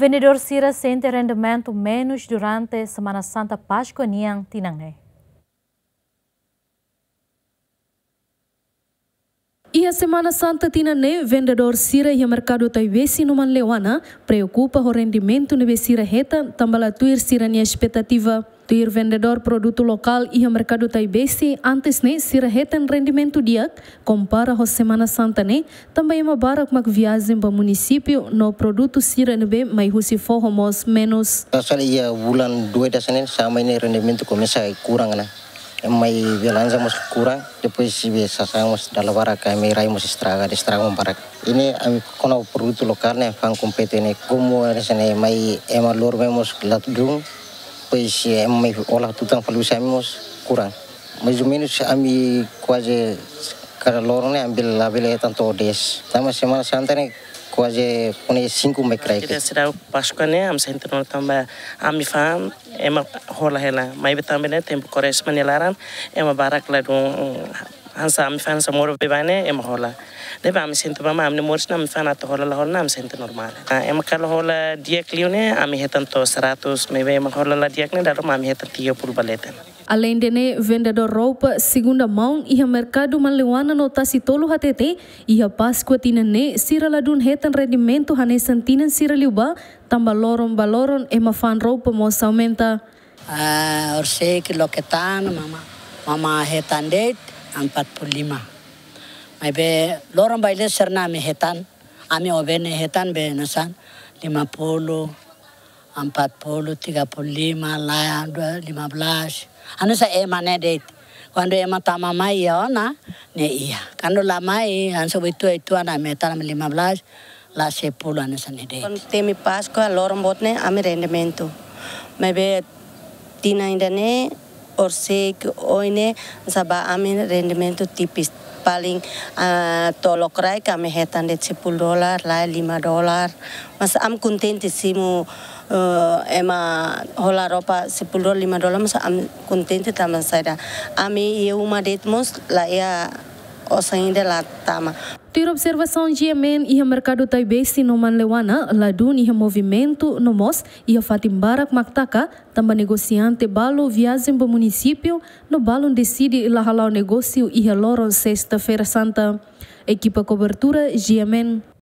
Vendedor Sira sentem rendimento menos durante Semana Santa Páscoa Niang Tinangnei. Ia Semana Santa ne vendedor sira e mercado Besi numan lewana preocupa o rendimento ne sira heta tambala tuir sira nia expectativa. Tuir vendedor produto lokal e mercado Besi, antes ne sira reta rendimento dia, compara ho Semana Santa ne, também uma barak mak viagem pa município no produto sira be mai husi forro menos. Nasal ia bulan 2 da sama ini rendimento começa kurang na mai belanza mus kurang depois si biasa samos dalam baraka mai rai mus estraga de estraga mbarak baraka ini ami kono produto lokal ne fan compete ne ada resene mai ema lor memos lat dung pois si mai ola tutang saya mos kurang mai ou si ami quase cara lor ne ambil label ya, tanto des tama semana santai quase pune 5 me craig que será pasco ne am sente no tamba am fam ema hola hela mai betambe ne tempo kores manilaran ema barak la dun hansa am fan sa moro bebane em hola de ba am sento ba am ne mors na am fan at hola la hola am sento normal ah, em kal hola dia kliune am hetan to seratus me be hola la dia ne daro am hetan 30 baleten Além de ne, vendedor roupa segunda mão ia mercado maluana no tolo hatete ia Páscoa sira ladun hetan rendimento hane sira liuba tamba loron baloron e mafan roupa mosa aumenta. lo ah, orsek loketan mama mama hetan date lima. Mai be loron baile serna me hetan. Ami ne hetan be nasan polo empat puluh tiga puluh lima lah dua lima belas anu saya emang nedet kalau emang tak mama ya, iya na ne iya kalau lama iya anu itu itu anak meta lima belas lah sepuluh anu saya nedet temi pas kalau orang botne ame rendemento mebe tina ne orsik oine saba amin rendimento tipis paling uh, tolok rai kami hetan de 10 dolar lai 5 dolar mas am kontente simu uh, eh, ema hola ropa 10 dolar 5 dolar mas am kontente taman saida ami ye uma detmos la ya osangi de la tama Ter observação de Yemen e mercado Taipei Sinoman Lewana, Ladun e movimento no mos. e Fatim Barak Maktaka, também negociante balo viagem para o município, no balo decide lahalau negócio e a loro sexta-feira santa. Equipa cobertura Yemen.